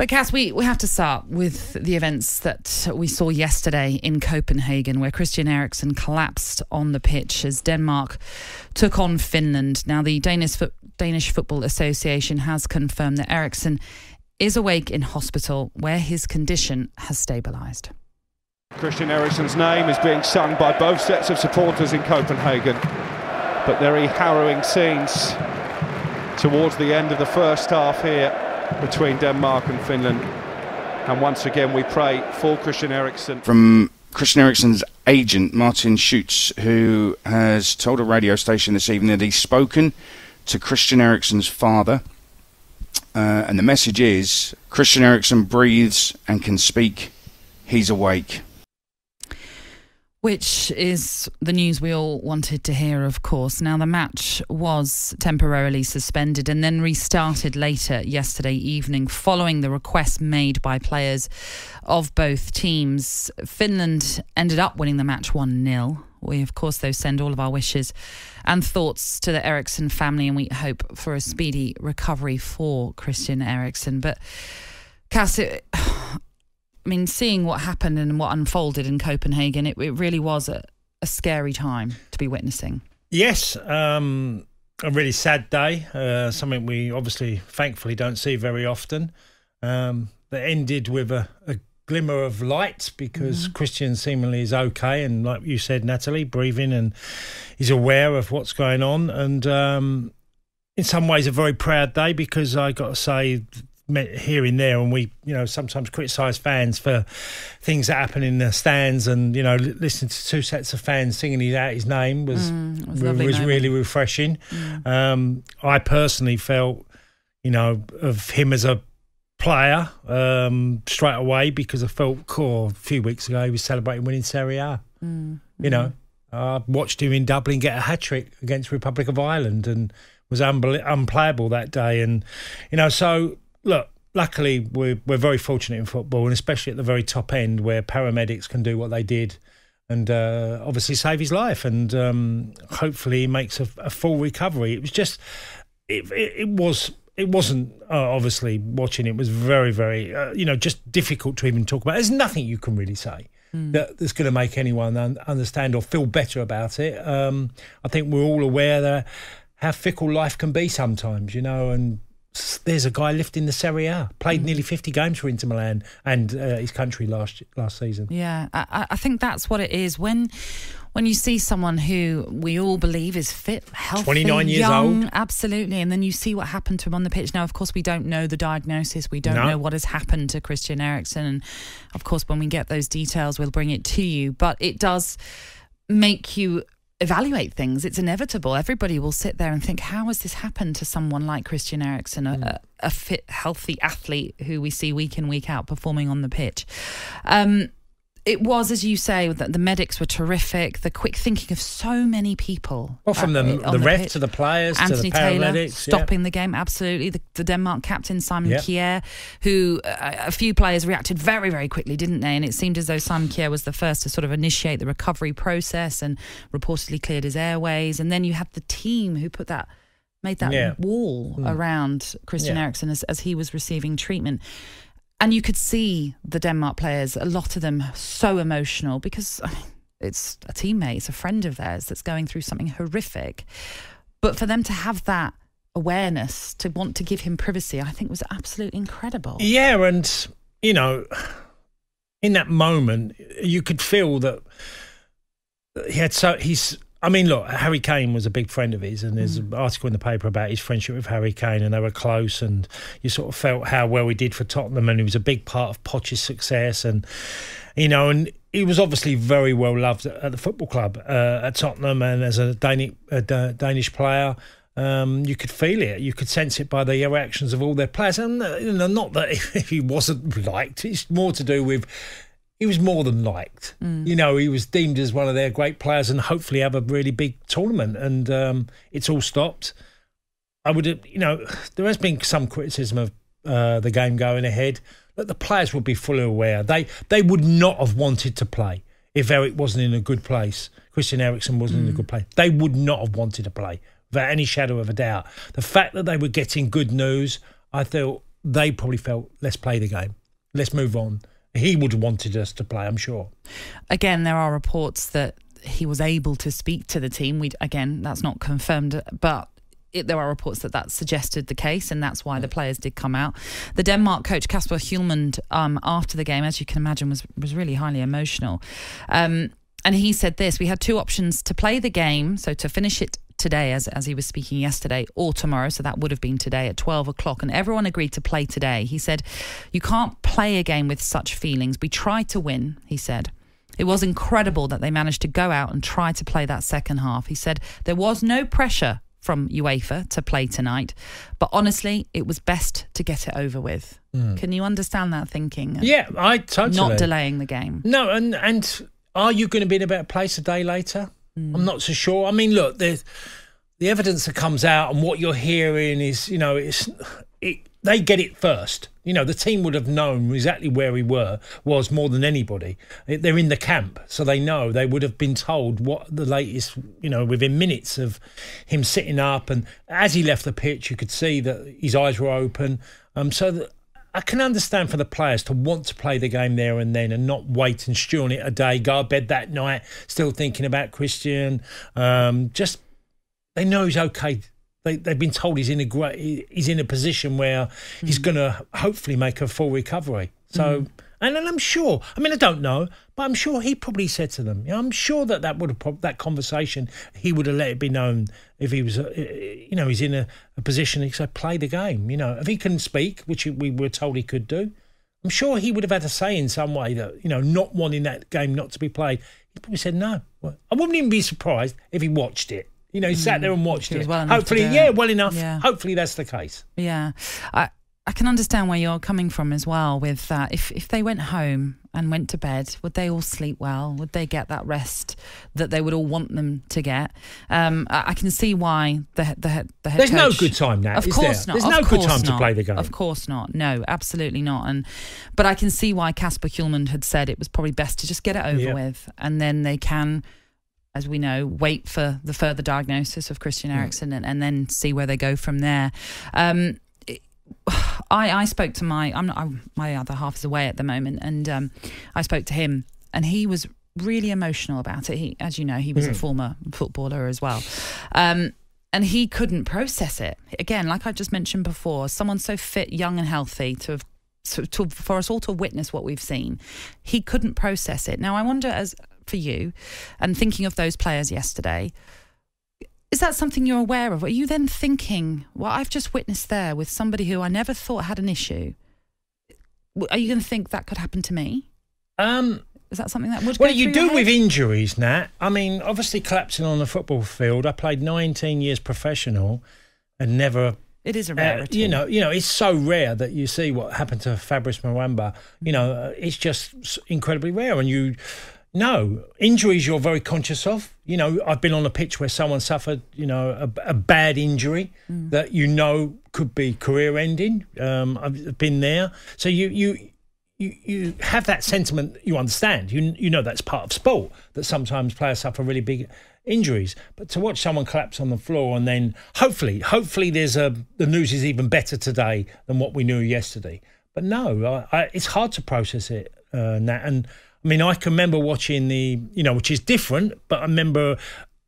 But Cass, we, we have to start with the events that we saw yesterday in Copenhagen, where Christian Eriksen collapsed on the pitch as Denmark took on Finland. Now, the Danish, Fo Danish Football Association has confirmed that Eriksen is awake in hospital, where his condition has stabilised. Christian Eriksen's name is being sung by both sets of supporters in Copenhagen, but very harrowing scenes towards the end of the first half here between Denmark and Finland. And once again, we pray for Christian Eriksen. From Christian Eriksen's agent, Martin Schutz, who has told a radio station this evening that he's spoken to Christian Eriksen's father. Uh, and the message is Christian Eriksen breathes and can speak. He's awake. Which is the news we all wanted to hear, of course. Now, the match was temporarily suspended and then restarted later yesterday evening following the request made by players of both teams. Finland ended up winning the match 1 0. We, of course, though, send all of our wishes and thoughts to the Eriksson family, and we hope for a speedy recovery for Christian Eriksson. But, Cass, it I mean, seeing what happened and what unfolded in Copenhagen, it, it really was a, a scary time to be witnessing. Yes, um, a really sad day. Uh, something we obviously, thankfully, don't see very often. Um, that ended with a, a glimmer of light because mm. Christian seemingly is okay and, like you said, Natalie, breathing and is aware of what's going on. And um, in some ways, a very proud day because I got to say here and there, and we, you know, sometimes criticise fans for things that happen in the stands, and you know, listening to two sets of fans singing out his name was mm, was, re- was really refreshing. Mm. Um, I personally felt, you know, of him as a player um, straight away because I felt cool. A few weeks ago, he was celebrating winning Serie A. Mm, you know, mm. I watched him in Dublin get a hat trick against Republic of Ireland, and was unplayable that day. And you know, so look, luckily we're we're very fortunate in football, and especially at the very top end where paramedics can do what they did. And uh, obviously save his life, and um, hopefully he makes a, a full recovery. It was just, it, it, it was it wasn't uh, obviously watching it was very very uh, you know just difficult to even talk about there's nothing you can really say mm. that, that's going to make anyone un- understand or feel better about it um, i think we're all aware that how fickle life can be sometimes you know and there's a guy lifting the Serie A, played mm. nearly 50 games for Inter Milan and uh, his country last last season. Yeah, I, I, think that's what it is. When when you see someone who we all believe is fit, healthy, 29 years young, old. Absolutely. And then you see what happened to him on the pitch. Now, of course, we don't know the diagnosis. We don't no. know what has happened to Christian Eriksen. And of course, when we get those details, we'll bring it to you. But it does make you evaluate things. It's inevitable. Everybody will sit there and think, how has this happened to someone like Christian Eriksen, a, mm. a fit, healthy athlete who we see week in, week out performing on the pitch? Um, it was, as you say, that the medics were terrific. The quick thinking of so many people. Well, from uh, the, the, the ref to the players Anthony to the Taylor stopping yeah. the game, absolutely. The, the Denmark captain, Simon yeah. Kier, who uh, a few players reacted very, very quickly, didn't they? And it seemed as though Simon Kier was the first to sort of initiate the recovery process and reportedly cleared his airways. And then you had the team who put that made that yeah. wall mm. around Christian yeah. Eriksen as, as he was receiving treatment. And you could see the Denmark players, a lot of them so emotional because it's a teammate, it's a friend of theirs that's going through something horrific. But for them to have that awareness, to want to give him privacy, I think was absolutely incredible. Yeah. And, you know, in that moment, you could feel that he had so, he's, I mean, look, Harry Kane was a big friend of his, and there's mm. an article in the paper about his friendship with Harry Kane, and they were close, and you sort of felt how well he did for Tottenham, and he was a big part of Poch's success, and you know, and he was obviously very well loved at the football club uh, at Tottenham, and as a Danish, Danish player. Um, you could feel it. You could sense it by the reactions of all their players, and uh, you know, not that if he wasn't liked. It's more to do with he was more than liked. Mm. You know, he was deemed as one of their great players and hopefully have a really big tournament. And um, it's all stopped. I would, you know, there has been some criticism of uh, the game going ahead. But the players would be fully aware. They they would not have wanted to play if Eric wasn't in a good place. Christian Eriksen wasn't mm. in a mm. good place. They would not have wanted to play without any shadow of a doubt. The fact that they were getting good news, I thought they probably felt let's play the game, let's move on he would have wanted us to play, I'm sure. Again, there are reports that he was able to speak to the team. We again, that's not confirmed, but it, there are reports that that suggested the case, and that's why the mm. players did come out. The Denmark coach Kasper Hulmand, um, after the game, as you can imagine, was was really highly emotional. Um, and he said this: We had two options to play the game, so to finish it today as, as he was speaking yesterday or tomorrow. So that would have been today at 12 o'clock. And everyone agreed to play today. He said, You can't play a game with such feelings. We tried to win, he said. It was incredible that they managed to go out and try to play that second half. He said, There was no pressure from UEFA to play tonight. But honestly, it was best to get it over with. Mm. Can you understand that thinking? Yeah, I totally. Not delaying the game. No, and and are you going to be in a better place a day later? Mm. I'm not so sure. I mean, look, the the evidence that comes out and what you're hearing is, you know, it's it. They get it first. You know, the team would have known exactly where we were was more than anybody. They're in the camp, so they know. They would have been told what the latest. You know, within minutes of him sitting up, and as he left the pitch, you could see that his eyes were open. Um, so that I can understand for the players to want to play the game there and then and not wait and stew on it a day, go to bed that night, still thinking about Christian. Um, just they know he's okay. They, they've been told he's in a great, he's in a position where mm. he's hmm. going to hopefully make a full recovery. So. Mm and, and I'm sure, I mean, I don't know, but I'm sure he probably said to them, you know, I'm sure that that, would have, that conversation, he would have let it be known if he was, uh, you know, he's in a, a position, he said, play the game, you know. If he couldn't speak, which we were told he could do, I'm sure he would have had to say in some way that, you know, not wanting that game not to be played. He probably said no. I wouldn't even be surprised if he watched it. You know, he mm, sat there and watched it. Well Hopefully, yeah, well enough. Yeah. Hopefully, that's the case. Yeah. I, I can understand where you're coming from as well. With that, if if they went home and went to bed, would they all sleep well? Would they get that rest that they would all want them to get? Um, I, I, can see why the the, the There's coach, no good time now. Of course there? not. There's no good time not. to play the game. Of course not. No, absolutely not. And but I can see why Casper Kuhlman had said it was probably best to just get it over yeah. with, and then they can as we know, wait for the further diagnosis of Christian mm. Eriksen and, and then see where they go from there. Um, I, I spoke to my I'm not I, my other half is away at the moment, and um, I spoke to him, and he was really emotional about it. He, as you know, he was mm. a hmm. former footballer as well, um, and he couldn't process it. Again, like I just mentioned before, someone so fit, young, and healthy to have. To, to, for us all to witness what we've seen, he couldn't process it. Now, I wonder, as for you, and thinking of those players yesterday, is that something you're aware of? Are you then thinking, well, I've just witnessed there with somebody who I never thought had an issue? Are you going to think that could happen to me? Um, is that something that would? Well, you do with injuries, Nat. I mean, obviously collapsing on the football field. I played 19 years professional, and never. It is a uh, rarity. Uh, you know, you know, it's so rare that you see what happened to Fabrice Mwamba. You know, uh, it's just incredibly rare, and you no, injuries you're very conscious of. You know, I've been on a pitch where someone suffered, you know, a, a bad injury mm. that you know could be career ending. Um, I've been there, so you you. You, you have that sentiment you understand you you know that's part of sport that sometimes players suffer really big injuries but to watch someone collapse on the floor and then hopefully hopefully there's a the news is even better today than what we knew yesterday but no I, I, it's hard to process it uh, Nat, and I mean, I can remember watching the, you know, which is different, but I remember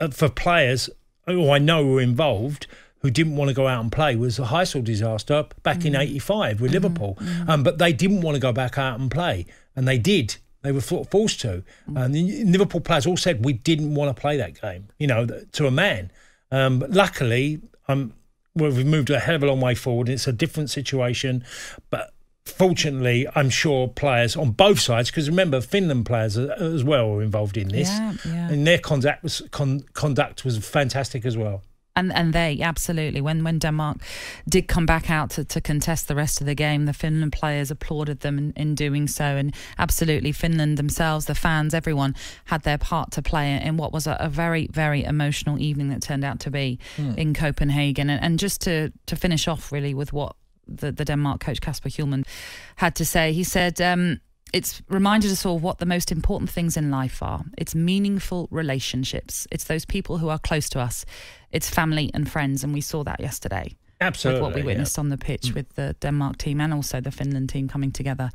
uh, for players who I know were involved who didn't want to go out and play was the Heysel disaster back mm. in mm-hmm. 85 with mm. Liverpool. Mm. Um, but they didn't want to go back out and play, and they did. They were forced to. Mm. And the Liverpool players all said, we didn't want to play that game, you know, to a man. Um, but luckily, um, well, we've moved a hell of a long way forward. It's a different situation, but fortunately, I'm sure players on both sides, because remember, Finland players as well were involved in this, yeah, yeah. and their conduct was con conduct was fantastic as well. And and they absolutely when when Denmark did come back out to, to contest the rest of the game, the Finland players applauded them in, in doing so, and absolutely Finland themselves, the fans, everyone had their part to play in what was a, a very very emotional evening that turned out to be mm. in Copenhagen. And, and just to to finish off really with what the, the Denmark coach Casper Hulman had to say. He said, um, it's reminded us all what the most important things in life are. It's meaningful relationships. It's those people who are close to us. It's family and friends, and we saw that yesterday. Absolutely, with what we witnessed yeah. on the pitch mm. with the Denmark team and also the Finland team coming together.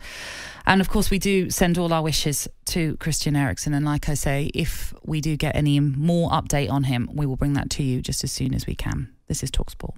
And of course, we do send all our wishes to Christian Eriksen. And like I say, if we do get any more update on him, we will bring that to you just as soon as we can. This is Talksport.